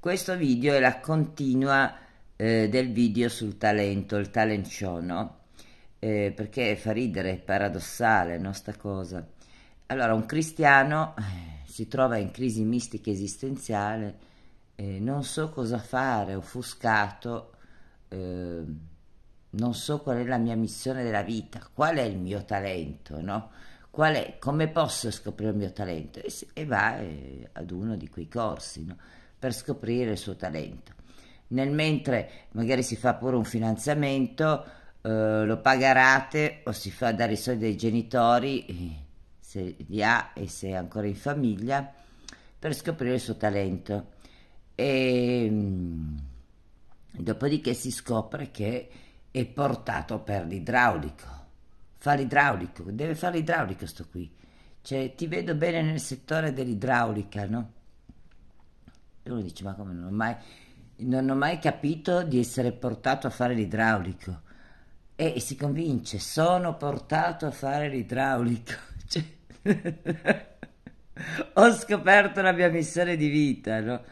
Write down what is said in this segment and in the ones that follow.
Questo video è la continua eh, del video sul talento, il talent show, no? Eh, perché fa ridere, è paradossale, no? Sta cosa. Allora, un cristiano eh, si trova in crisi mistica esistenziale, eh, non so cosa fare, offuscato, eh, non so qual è la mia missione della vita, qual è il mio talento, no? È, come posso scoprire il mio talento? E, e va eh, ad uno di quei corsi, no? per scoprire il suo talento. Nel mentre magari si fa pure un finanziamento, eh, lo paga a rate o si fa dare i soldi ai genitori, eh, se li ha e se è ancora in famiglia, per scoprire il suo talento. E, ehm, dopodiché si scopre che è portato per l'idraulico. Fa l'idraulico, deve fare l'idraulico sto qui. Cioè, ti vedo bene nel settore dell'idraulica, no? E uno dice, ma come non ho mai, non ho mai capito di essere portato a fare l'idraulico. E, e si convince, sono portato a fare l'idraulico. Cioè, ho scoperto la mia missione di vita, no?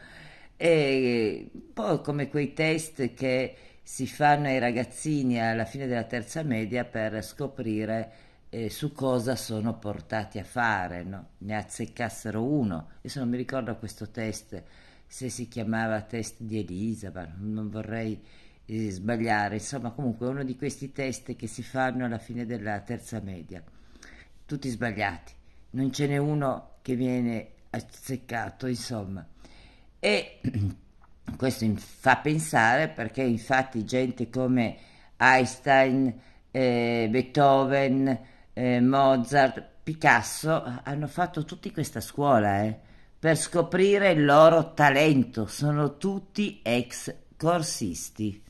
E un po' come quei test che si fanno ai ragazzini alla fine della terza media per scoprire eh, su cosa sono portati a fare, no? ne azzeccassero uno. Adesso non mi ricordo questo test se si chiamava test di Elisabeth, non vorrei eh, sbagliare, insomma comunque uno di questi test che si fanno alla fine della terza media, tutti sbagliati, non ce n'è uno che viene azzeccato, insomma. E questo fa pensare perché infatti gente come Einstein, eh, Beethoven, eh, Mozart, Picasso hanno fatto tutti questa scuola, eh per scoprire il loro talento. Sono tutti ex corsisti.